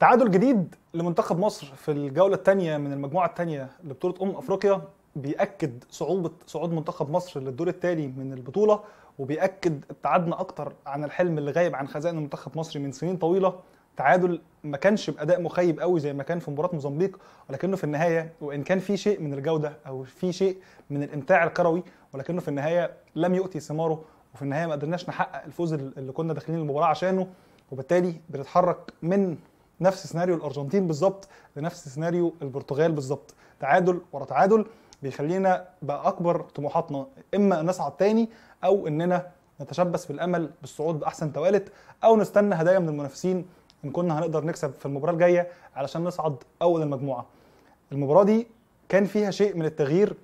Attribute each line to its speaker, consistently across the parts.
Speaker 1: تعادل جديد لمنتخب مصر في الجوله الثانيه من المجموعه الثانيه لبطوله امم افريقيا بيأكد صعوبة صعود منتخب مصر للدور التالي من البطولة وبيأكد ابتعادنا أكتر عن الحلم اللي غايب عن خزائن المنتخب المصري من سنين طويلة تعادل ما كانش بأداء مخيب قوي زي ما كان في مباراة موزمبيق ولكنه في النهاية وإن كان في شيء من الجودة أو في شيء من الإمتاع الكروي ولكنه في النهاية لم يؤتي ثماره وفي النهاية ما قدرناش نحقق الفوز اللي كنا داخلين المباراة عشانه وبالتالي بنتحرك من نفس سيناريو الارجنتين بالظبط لنفس سيناريو البرتغال بالظبط تعادل ورا تعادل بيخلينا بقى اكبر طموحاتنا اما نصعد تاني او اننا نتشبث بالامل بالصعود باحسن توالت او نستنى هدايا من المنافسين ان كنا هنقدر نكسب في المباراه الجايه علشان نصعد اول المجموعه المباراه دي كان فيها شيء من التغيير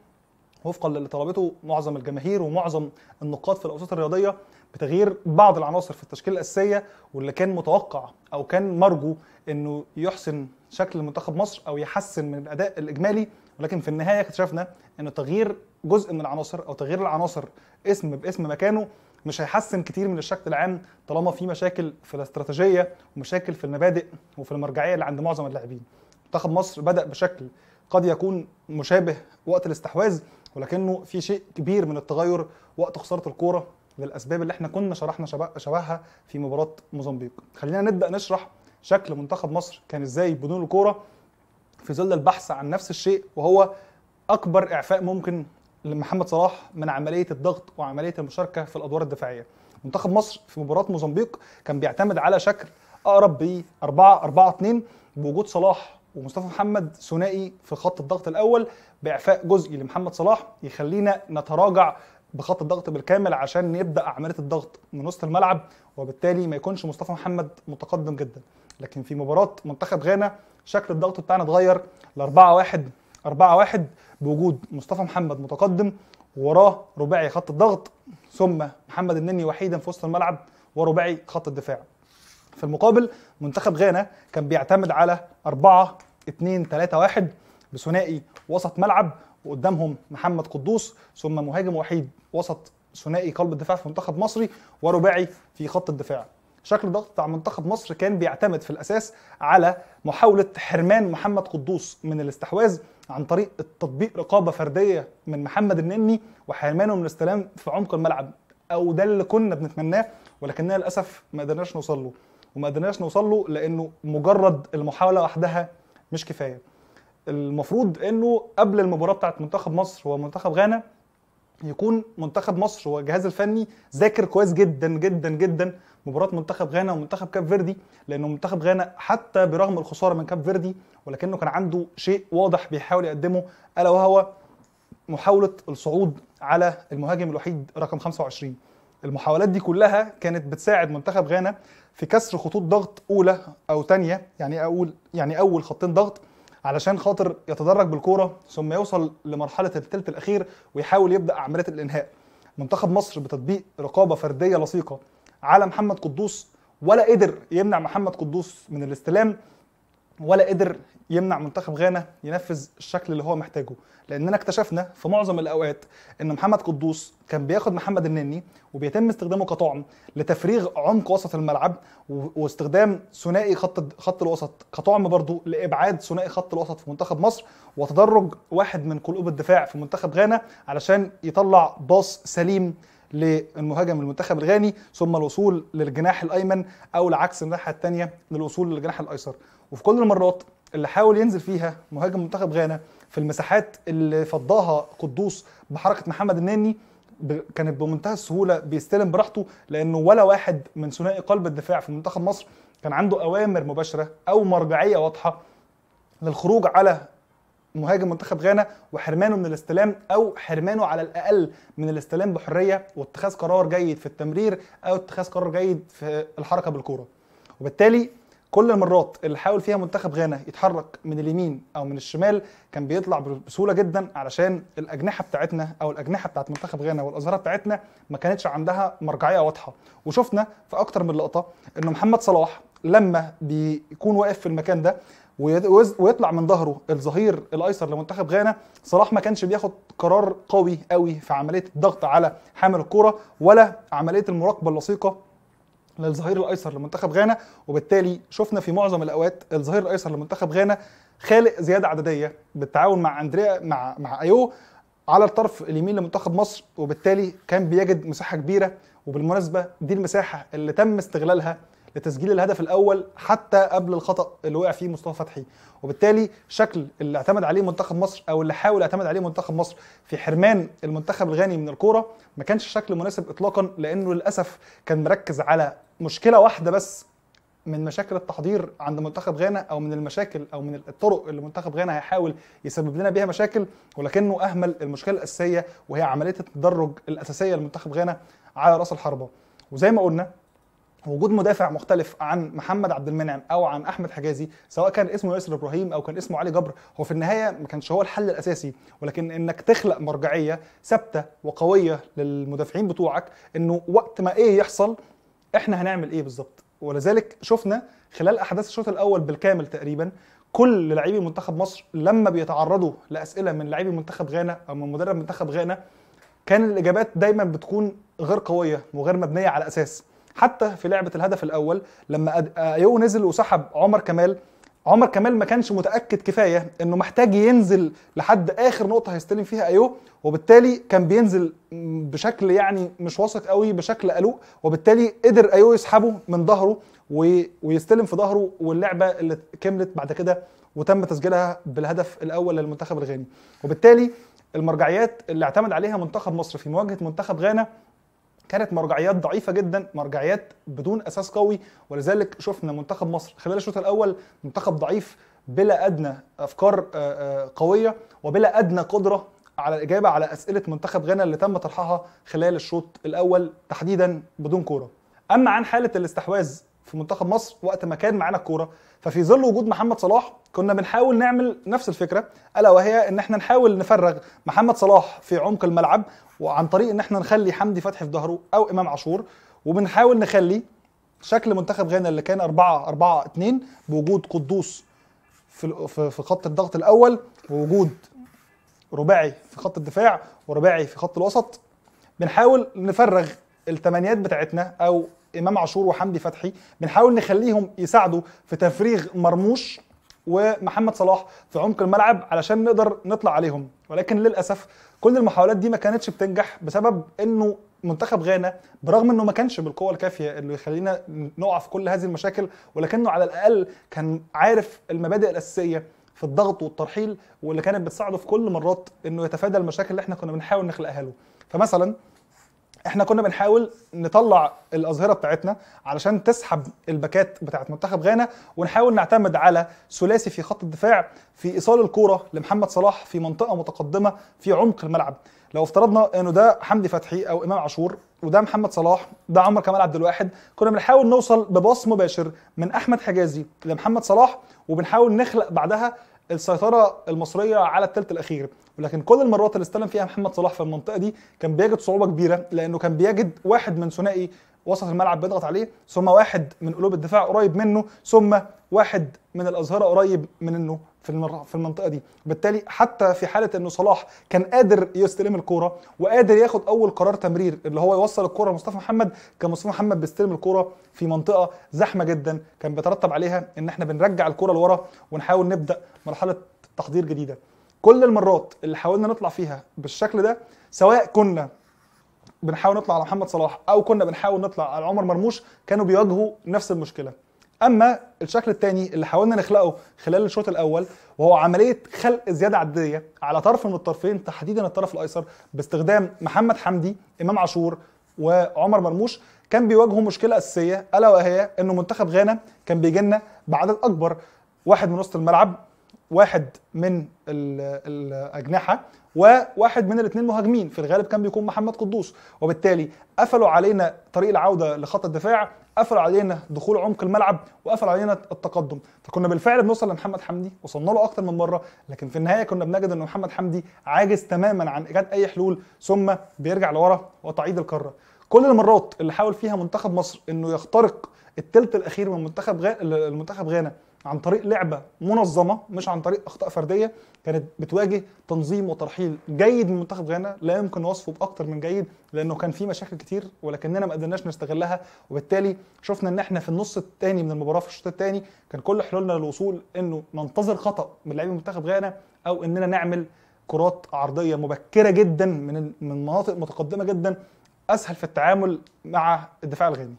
Speaker 1: وفقا للي طلبته معظم الجماهير ومعظم النقاد في الاوساط الرياضيه بتغيير بعض العناصر في التشكيله الاساسيه واللي كان متوقع او كان مرجو انه يحسن شكل منتخب مصر او يحسن من الاداء الاجمالي ولكن في النهايه اكتشفنا ان تغيير جزء من العناصر او تغيير العناصر اسم باسم مكانه مش هيحسن كتير من الشكل العام طالما في مشاكل في الاستراتيجيه ومشاكل في المبادئ وفي المرجعيه اللي عند معظم اللاعبين منتخب مصر بدا بشكل قد يكون مشابه وقت الاستحواذ ولكنه في شيء كبير من التغير وقت خساره الكوره للاسباب اللي احنا كنا شرحنا شبهها في مباراه موزمبيق خلينا نبدا نشرح شكل منتخب مصر كان ازاي بدون الكوره في ظل البحث عن نفس الشيء وهو اكبر اعفاء ممكن لمحمد صلاح من عمليه الضغط وعمليه المشاركه في الادوار الدفاعيه منتخب مصر في مباراه موزمبيق كان بيعتمد على شكل اقرب ب 4 4 2 بوجود صلاح ومصطفى محمد ثنائي في خط الضغط الاول باعفاء جزئي لمحمد صلاح يخلينا نتراجع بخط الضغط بالكامل عشان نبدا عمليه الضغط من وسط الملعب وبالتالي ما يكونش مصطفى محمد متقدم جدا لكن في مباراه منتخب غانا شكل الضغط بتاعنا اتغير ل 4 1 4 1 بوجود مصطفى محمد متقدم وراه رباعي خط الضغط ثم محمد النني وحيدا في وسط الملعب ورباعي خط الدفاع في المقابل منتخب غانا كان بيعتمد على 4 2 3 1 بثنائي وسط ملعب وقدامهم محمد قدوس ثم مهاجم وحيد وسط ثنائي قلب الدفاع في منتخب مصري ورباعي في خط الدفاع شكل الضغط بتاع منتخب مصر كان بيعتمد في الاساس على محاوله حرمان محمد قدوس من الاستحواذ عن طريق التطبيق رقابه فرديه من محمد النني وحرمانه من الاستلام في عمق الملعب او ده اللي كنا بنتمناه ولكننا للاسف ما قدرناش نوصل له وما قدرناش نوصل له لانه مجرد المحاوله وحدها مش كفايه المفروض انه قبل المباراه بتاعت منتخب مصر ومنتخب غانا يكون منتخب مصر والجهاز الفني ذاكر كويس جدا جدا جدا مباراه منتخب غانا ومنتخب كاب فيردي لانه منتخب غانا حتى برغم الخساره من كاب فيردي ولكنه كان عنده شيء واضح بيحاول يقدمه الا وهو محاوله الصعود على المهاجم الوحيد رقم 25 المحاولات دي كلها كانت بتساعد منتخب غانا في كسر خطوط ضغط اولى او ثانيه يعني اقول يعني اول خطين ضغط علشان خاطر يتدرج بالكوره ثم يوصل لمرحله الثلث الاخير ويحاول يبدا عمليه الانهاء منتخب مصر بتطبيق رقابه فرديه لصيقه على محمد قدوس ولا قدر يمنع محمد قدوس من الاستلام ولا قدر يمنع منتخب غانا ينفذ الشكل اللي هو محتاجه لاننا اكتشفنا في معظم الاوقات ان محمد قدوس كان بياخد محمد النني وبيتم استخدامه كطعم لتفريغ عمق وسط الملعب واستخدام ثنائي خط خط الوسط كطعم برضه لابعاد ثنائي خط الوسط في منتخب مصر وتدرج واحد من قلوب الدفاع في منتخب غانا علشان يطلع باص سليم للمهاجم المنتخب الغاني ثم الوصول للجناح الايمن او العكس الناحيه الثانيه للوصول للجناح الايسر وفي كل المرات اللي حاول ينزل فيها مهاجم منتخب غانا في المساحات اللي فضاها قدوس بحركه محمد النني كانت بمنتهى السهوله بيستلم براحته لانه ولا واحد من ثنائي قلب الدفاع في منتخب مصر كان عنده اوامر مباشره او مرجعيه واضحه للخروج على مهاجم منتخب غانا وحرمانه من الاستلام او حرمانه على الاقل من الاستلام بحريه واتخاذ قرار جيد في التمرير او اتخاذ قرار جيد في الحركه بالكوره وبالتالي كل المرات اللي حاول فيها منتخب غانا يتحرك من اليمين او من الشمال كان بيطلع بسهوله جدا علشان الاجنحه بتاعتنا او الاجنحه بتاعت منتخب غانا والاظهره بتاعتنا ما كانتش عندها مرجعيه واضحه وشفنا في اكتر من لقطه ان محمد صلاح لما بيكون واقف في المكان ده ويطلع من ظهره الظهير الايسر لمنتخب غانا صلاح ما كانش بياخد قرار قوي قوي في عمليه الضغط على حامل الكوره ولا عمليه المراقبه اللصيقه للظهير الايسر لمنتخب غانا وبالتالي شفنا في معظم الاوقات الظهير الايسر لمنتخب غانا خالق زياده عدديه بالتعاون مع اندريا مع مع ايو على الطرف اليمين لمنتخب مصر وبالتالي كان بيجد مساحه كبيره وبالمناسبه دي المساحه اللي تم استغلالها لتسجيل الهدف الاول حتى قبل الخطا اللي وقع فيه مصطفى فتحي وبالتالي شكل اللي اعتمد عليه منتخب مصر او اللي حاول اعتمد عليه منتخب مصر في حرمان المنتخب الغاني من الكوره ما كانش شكل مناسب اطلاقا لانه للاسف كان مركز على مشكله واحده بس من مشاكل التحضير عند منتخب غانا او من المشاكل او من الطرق اللي منتخب غانا هيحاول يسبب لنا بيها مشاكل ولكنه اهمل المشكله الاساسيه وهي عمليه التدرج الاساسيه لمنتخب غانا على راس الحربه وزي ما قلنا وجود مدافع مختلف عن محمد عبد المنعم او عن احمد حجازي سواء كان اسمه ياسر ابراهيم او كان اسمه علي جبر هو في النهايه ما كانش هو الحل الاساسي ولكن انك تخلق مرجعيه ثابته وقويه للمدافعين بتوعك انه وقت ما ايه يحصل احنا هنعمل ايه بالظبط ولذلك شفنا خلال احداث الشوط الاول بالكامل تقريبا كل لاعبي منتخب مصر لما بيتعرضوا لاسئله من لاعبي منتخب غانا او من مدرب منتخب غانا كان الاجابات دايما بتكون غير قويه وغير مبنيه على اساس حتى في لعبه الهدف الاول لما ايو آه، نزل وسحب عمر كمال عمر كمال ما كانش متاكد كفايه انه محتاج ينزل لحد اخر نقطه هيستلم فيها ايو وبالتالي كان بينزل بشكل يعني مش واثق قوي بشكل قلق وبالتالي قدر ايو يسحبه من ظهره ويستلم في ظهره واللعبه اللي كملت بعد كده وتم تسجيلها بالهدف الاول للمنتخب الغاني وبالتالي المرجعيات اللي اعتمد عليها منتخب مصر في مواجهه منتخب غانا كانت مرجعيات ضعيفه جدا مرجعيات بدون اساس قوي ولذلك شفنا منتخب مصر خلال الشوط الاول منتخب ضعيف بلا ادنى افكار آه، آه، قويه وبلا ادنى قدره على الاجابه على اسئله منتخب غانا اللي تم طرحها خلال الشوط الاول تحديدا بدون كوره اما عن حاله الاستحواذ في منتخب مصر وقت ما كان معانا الكوره ففي ظل وجود محمد صلاح كنا بنحاول نعمل نفس الفكره الا وهي ان احنا نحاول نفرغ محمد صلاح في عمق الملعب وعن طريق ان احنا نخلي حمدي فتحي في ظهره او امام عاشور وبنحاول نخلي شكل منتخب غانا اللي كان 4 4 2 بوجود قدوس في في خط الضغط الاول ووجود رباعي في خط الدفاع ورباعي في خط الوسط بنحاول نفرغ الثمانيات بتاعتنا او امام عاشور وحمدي فتحي بنحاول نخليهم يساعدوا في تفريغ مرموش ومحمد صلاح في عمق الملعب علشان نقدر نطلع عليهم ولكن للاسف كل المحاولات دي ما كانتش بتنجح بسبب انه منتخب غانا برغم انه ما كانش بالقوه الكافيه اللي يخلينا نقع في كل هذه المشاكل ولكنه على الاقل كان عارف المبادئ الاساسيه في الضغط والترحيل واللي كانت بتساعده في كل مرات انه يتفادى المشاكل اللي احنا كنا بنحاول نخلقها له فمثلا احنا كنا بنحاول نطلع الاظهره بتاعتنا علشان تسحب الباكات بتاعت منتخب غانا ونحاول نعتمد على ثلاثي في خط الدفاع في ايصال الكوره لمحمد صلاح في منطقه متقدمه في عمق الملعب لو افترضنا انه ده حمدي فتحي او امام عاشور وده محمد صلاح ده عمر كمال عبد الواحد كنا بنحاول نوصل بباص مباشر من احمد حجازي لمحمد صلاح وبنحاول نخلق بعدها السيطره المصريه على الثلث الاخير ولكن كل المرات اللي استلم فيها محمد صلاح في المنطقه دي كان بيجد صعوبه كبيره لانه كان بيجد واحد من ثنائي وسط الملعب بيضغط عليه ثم واحد من قلوب الدفاع قريب منه ثم واحد من الاظهره قريب منه في في المنطقه دي بالتالي حتى في حاله انه صلاح كان قادر يستلم الكوره وقادر ياخد اول قرار تمرير اللي هو يوصل الكوره لمصطفى محمد كان مصطفى محمد بيستلم الكوره في منطقه زحمه جدا كان بيترتب عليها ان احنا بنرجع الكوره لورا ونحاول نبدا مرحله تحضير جديده كل المرات اللي حاولنا نطلع فيها بالشكل ده سواء كنا بنحاول نطلع على محمد صلاح او كنا بنحاول نطلع على عمر مرموش كانوا بيواجهوا نفس المشكله اما الشكل الثاني اللي حاولنا نخلقه خلال الشوط الاول وهو عمليه خلق زياده عدديه على طرف من الطرفين تحديدا الطرف الايسر باستخدام محمد حمدي امام عاشور وعمر مرموش كان بيواجهوا مشكله اساسيه الا وهي انه منتخب غانا كان بيجي لنا بعدد اكبر واحد من وسط الملعب واحد من الاجنحه وواحد من الاثنين مهاجمين في الغالب كان بيكون محمد قدوس وبالتالي قفلوا علينا طريق العوده لخط الدفاع قفل علينا دخول عمق الملعب وقفل علينا التقدم فكنا بالفعل بنوصل لمحمد حمدي وصلنا له اكتر من مره لكن في النهايه كنا بنجد ان محمد حمدي عاجز تماما عن ايجاد اي حلول ثم بيرجع لورا وتعيد الكره كل المرات اللي حاول فيها منتخب مصر انه يخترق الثلث الاخير من منتخب غا... المنتخب غانا عن طريق لعبه منظمه مش عن طريق اخطاء فرديه كانت بتواجه تنظيم وترحيل جيد من منتخب غانا لا يمكن وصفه باكتر من جيد لانه كان في مشاكل كتير ولكننا ما قدرناش نستغلها وبالتالي شفنا ان احنا في النص الثاني من المباراه في الشوط الثاني كان كل حلولنا للوصول انه ننتظر خطا من لاعبي منتخب غانا او اننا نعمل كرات عرضيه مبكره جدا من من مناطق متقدمه جدا اسهل في التعامل مع الدفاع الغاني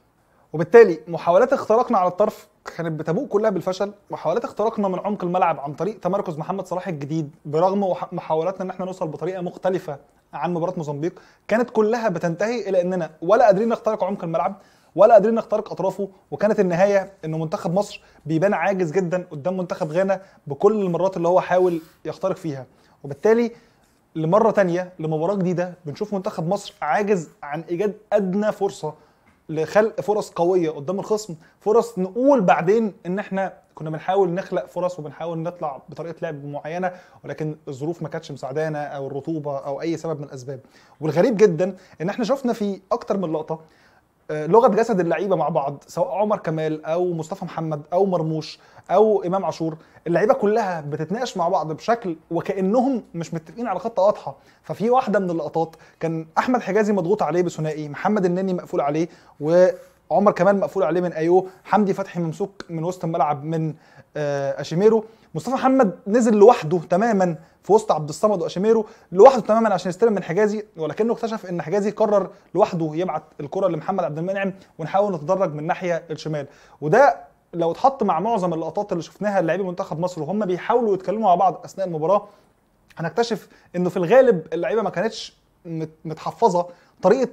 Speaker 1: وبالتالي محاولات اختراقنا على الطرف كانت بتبوء كلها بالفشل محاولات اختراقنا من عمق الملعب عن طريق تمركز محمد صلاح الجديد برغم محاولاتنا ان احنا نوصل بطريقه مختلفه عن مباراه موزمبيق كانت كلها بتنتهي الى اننا ولا قادرين نخترق عمق الملعب ولا قادرين نخترق اطرافه وكانت النهايه ان منتخب مصر بيبان عاجز جدا قدام منتخب غانا بكل المرات اللي هو حاول يخترق فيها وبالتالي لمره تانية لمباراه جديده بنشوف منتخب مصر عاجز عن ايجاد ادنى فرصه لخلق فرص قويه قدام الخصم فرص نقول بعدين ان احنا كنا بنحاول نخلق فرص وبنحاول نطلع بطريقه لعب معينه ولكن الظروف ما كانتش مساعدانا او الرطوبه او اي سبب من الاسباب والغريب جدا ان احنا شفنا في اكتر من لقطه آه، لغه جسد اللعيبه مع بعض سواء عمر كمال او مصطفى محمد او مرموش او امام عاشور اللعيبه كلها بتتناقش مع بعض بشكل وكانهم مش متفقين على خطه واضحه ففي واحده من اللقطات كان احمد حجازي مضغوط عليه بثنائي محمد النني مقفول عليه وعمر كمال مقفول عليه من ايو حمدي فتحي ممسوك من وسط الملعب من آه، اشيميرو مصطفى محمد نزل لوحده تماما في وسط عبد الصمد واشيميرو لوحده تماما عشان يستلم من حجازي ولكنه اكتشف ان حجازي قرر لوحده يبعت الكره لمحمد عبد المنعم ونحاول نتدرج من الناحيه الشمال وده لو اتحط مع معظم اللقطات اللي شفناها لاعبي منتخب مصر وهم بيحاولوا يتكلموا مع بعض اثناء المباراه هنكتشف انه في الغالب اللعيبه ما كانتش متحفظه طريقه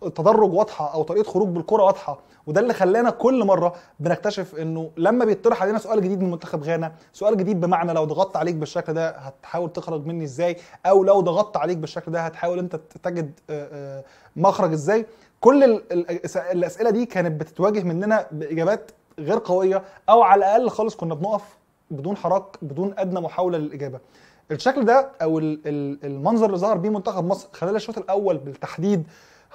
Speaker 1: تدرج واضحه او طريقه خروج بالكره واضحه وده اللي خلانا كل مره بنكتشف انه لما بيطرح علينا سؤال جديد من منتخب غانا سؤال جديد بمعنى لو ضغطت عليك بالشكل ده هتحاول تخرج مني ازاي او لو ضغطت عليك بالشكل ده هتحاول انت تجد آه، آه، مخرج ازاي كل الاسئله دي كانت بتتواجه مننا باجابات غير قويه او على الاقل خالص كنا بنقف بدون حراك بدون ادنى محاوله للاجابه الشكل ده او المنظر اللي ظهر بيه منتخب مصر خلال الشوط الاول بالتحديد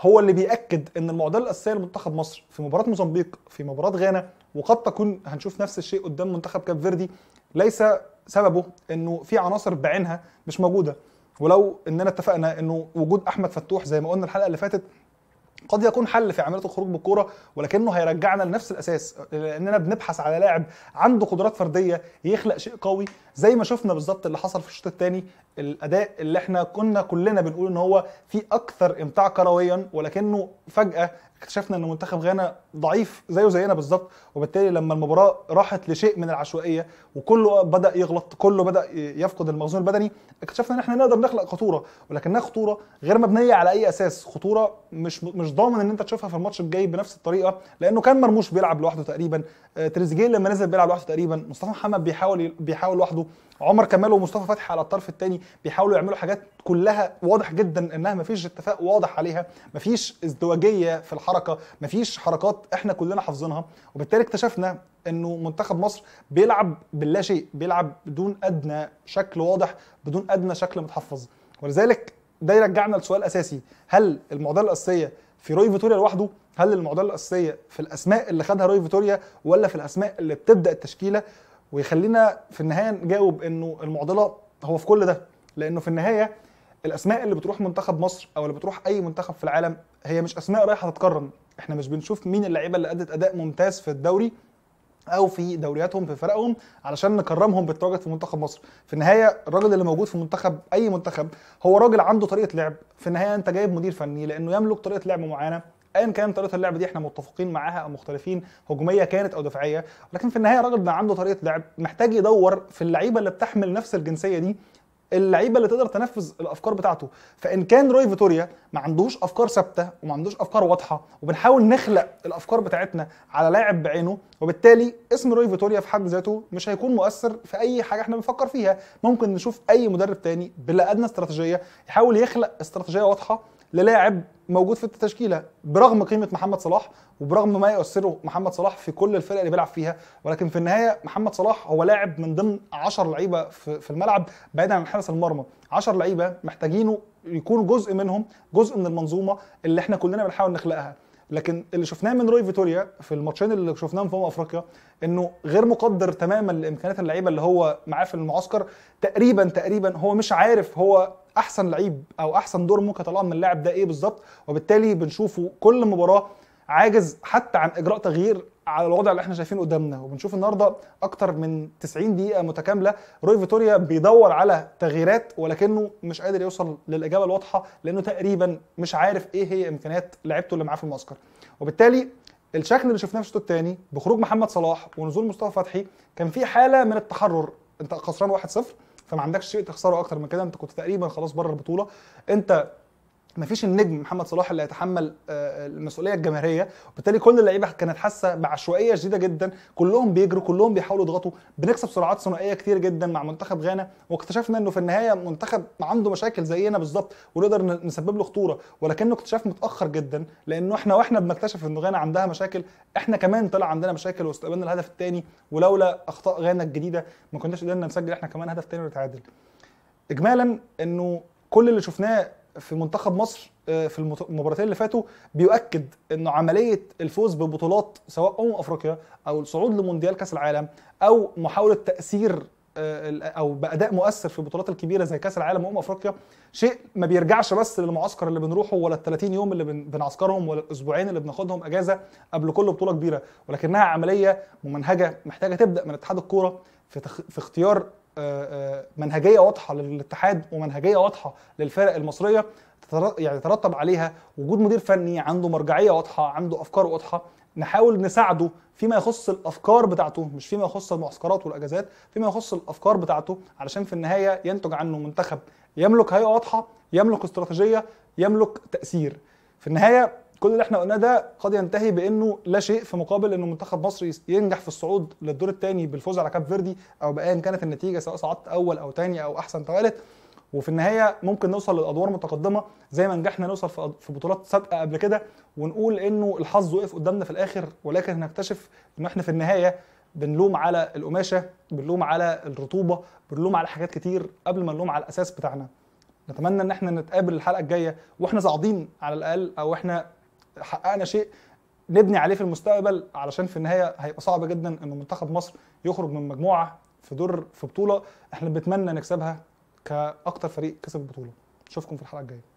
Speaker 1: هو اللي بيأكد ان المعضله الاساسيه لمنتخب مصر في مباراه موزمبيق في مباراه غانا وقد تكون هنشوف نفس الشيء قدام منتخب كاب فيردي ليس سببه انه في عناصر بعينها مش موجوده ولو اننا اتفقنا انه وجود احمد فتوح زي ما قلنا الحلقه اللي فاتت قد يكون حل في عمليه الخروج بالكوره ولكنه هيرجعنا لنفس الاساس لاننا بنبحث على لاعب عنده قدرات فرديه يخلق شيء قوي زي ما شفنا بالظبط اللي حصل في الشوط الثاني الاداء اللي احنا كنا كلنا بنقول ان هو فيه اكثر امتاع كرويا ولكنه فجاه اكتشفنا ان منتخب غانا ضعيف زيه زينا بالظبط وبالتالي لما المباراه راحت لشيء من العشوائيه وكله بدا يغلط كله بدا يفقد المخزون البدني اكتشفنا ان احنا نقدر نخلق خطوره ولكنها خطوره غير مبنيه على اي اساس خطوره مش مش ضامن ان انت تشوفها في الماتش الجاي بنفس الطريقه لانه كان مرموش بيلعب لوحده تقريبا آه، تريزيجيه لما نزل بيلعب لوحده تقريبا مصطفى محمد بيحاول بيحاول لوحده عمر كمال ومصطفى فتحي على الطرف الثاني بيحاولوا يعملوا حاجات كلها واضح جدا انها مفيش اتفاق واضح عليها مفيش ازدواجيه في الحركه مفيش حركات احنا كلنا حافظينها وبالتالي اكتشفنا انه منتخب مصر بيلعب باللا شيء بيلعب بدون ادنى شكل واضح بدون ادنى شكل متحفظ ولذلك ده يرجعنا لسؤال اساسي هل المعضله الاساسيه في روي فيتوريا لوحده هل المعضله الاساسيه في الاسماء اللي خدها روي فيتوريا ولا في الاسماء اللي بتبدا التشكيله ويخلينا في النهايه نجاوب انه المعضله هو في كل ده لانه في النهايه الاسماء اللي بتروح منتخب مصر او اللي بتروح اي منتخب في العالم هي مش اسماء رايحه تتكرم احنا مش بنشوف مين اللعيبه اللي ادت اداء ممتاز في الدوري او في دورياتهم في فرقهم علشان نكرمهم بالتواجد في منتخب مصر في النهايه الراجل اللي موجود في منتخب اي منتخب هو راجل عنده طريقه لعب في النهايه انت جايب مدير فني لانه يملك طريقه لعب معينه ايا كان طريقه اللعب دي احنا متفقين معاها او مختلفين هجوميه كانت او دفاعيه لكن في النهايه الراجل ده عنده طريقه لعب محتاج يدور في اللعيبه اللي بتحمل نفس الجنسيه دي اللعيبه اللي تقدر تنفذ الافكار بتاعته فان كان روي فيتوريا ما عندوش افكار ثابته وما عندوش افكار واضحه وبنحاول نخلق الافكار بتاعتنا على لاعب بعينه وبالتالي اسم روي فيتوريا في حد ذاته مش هيكون مؤثر في اي حاجه احنا بنفكر فيها ممكن نشوف اي مدرب تاني بلا ادنى استراتيجيه يحاول يخلق استراتيجيه واضحه للاعب موجود في التشكيله برغم قيمه محمد صلاح وبرغم ما يؤثره محمد صلاح في كل الفرق اللي بيلعب فيها ولكن في النهايه محمد صلاح هو لاعب من ضمن 10 لعيبه في الملعب بعيدا عن حارس المرمى 10 لعيبه محتاجينه يكون جزء منهم جزء من المنظومه اللي احنا كلنا بنحاول نخلقها لكن اللي شفناه من روي فيتوريا في الماتشين اللي شفناهم في امم افريقيا انه غير مقدر تماما لامكانيات اللعيبه اللي هو معاه في المعسكر تقريبا تقريبا هو مش عارف هو احسن لعيب او احسن دور ممكن يطلعه من اللاعب ده ايه بالظبط وبالتالي بنشوفه كل مباراه عاجز حتى عن اجراء تغيير على الوضع اللي احنا شايفينه قدامنا وبنشوف النهارده اكتر من 90 دقيقه متكامله روي فيتوريا بيدور على تغييرات ولكنه مش قادر يوصل للاجابه الواضحه لانه تقريبا مش عارف ايه هي امكانيات لعيبته اللي معاه في المعسكر وبالتالي الشكل اللي شفناه في الشوط الثاني بخروج محمد صلاح ونزول مصطفى فتحي كان في حاله من التحرر انت خسران 1-0 فما عندكش شيء تخسره اكتر من كده انت كنت تقريبا خلاص بره البطوله انت ما فيش النجم محمد صلاح اللي هيتحمل آه، المسؤوليه الجماهيريه وبالتالي كل اللعيبه كانت حاسه بعشوائيه شديده جدا كلهم بيجروا كلهم بيحاولوا يضغطوا بنكسب سرعات ثنائيه كتير جدا مع منتخب غانا واكتشفنا انه في النهايه منتخب عنده مشاكل زينا بالظبط ونقدر نسبب له خطوره ولكنه اكتشاف متاخر جدا لانه احنا واحنا بنكتشف ان غانا عندها مشاكل احنا كمان طلع عندنا مشاكل واستقبلنا الهدف الثاني ولولا اخطاء غانا الجديده ما كناش قدرنا نسجل احنا كمان هدف ثاني ونتعادل اجمالا انه كل اللي شفناه في منتخب مصر آه، في المباراتين اللي فاتوا بيؤكد انه عمليه الفوز ببطولات سواء امم افريقيا او الصعود لمونديال كاس العالم او محاوله تاثير آه، او باداء مؤثر في البطولات الكبيره زي كاس العالم وامم افريقيا شيء ما بيرجعش بس للمعسكر اللي بنروحه ولا ال 30 يوم اللي بنعسكرهم ولا الاسبوعين اللي بناخدهم اجازه قبل كل بطوله كبيره ولكنها عمليه ممنهجه محتاجه تبدا من اتحاد الكوره في, تخ... في اختيار آه، آه، منهجيه واضحه للاتحاد ومنهجيه واضحه للفرق المصريه يعني يترتب عليها وجود مدير فني عنده مرجعيه واضحه عنده افكار واضحه نحاول نساعده فيما يخص الافكار بتاعته مش فيما يخص المعسكرات والاجازات فيما يخص الافكار بتاعته علشان في النهايه ينتج عنه منتخب يملك هيئه واضحه يملك استراتيجيه يملك تاثير في النهايه كل اللي احنا قلناه ده قد ينتهي بانه لا شيء في مقابل انه منتخب مصر ينجح في الصعود للدور الثاني بالفوز على كاب فيردي او بايا كانت النتيجه سواء صعدت اول او ثاني او احسن توالت وفي النهايه ممكن نوصل للادوار متقدمه زي ما نجحنا نوصل في بطولات سابقه قبل كده ونقول انه الحظ وقف قدامنا في الاخر ولكن هنكتشف ان احنا في النهايه بنلوم على القماشه بنلوم على الرطوبه بنلوم على حاجات كتير قبل ما نلوم على الاساس بتاعنا نتمنى ان احنا نتقابل الحلقه الجايه واحنا صاعدين على الاقل او احنا حققنا شيء نبني عليه في المستقبل علشان في النهايه هيبقى صعب جدا ان منتخب مصر يخرج من مجموعه في دور في بطوله احنا بنتمنى نكسبها كاكتر فريق كسب البطوله اشوفكم في الحلقه الجايه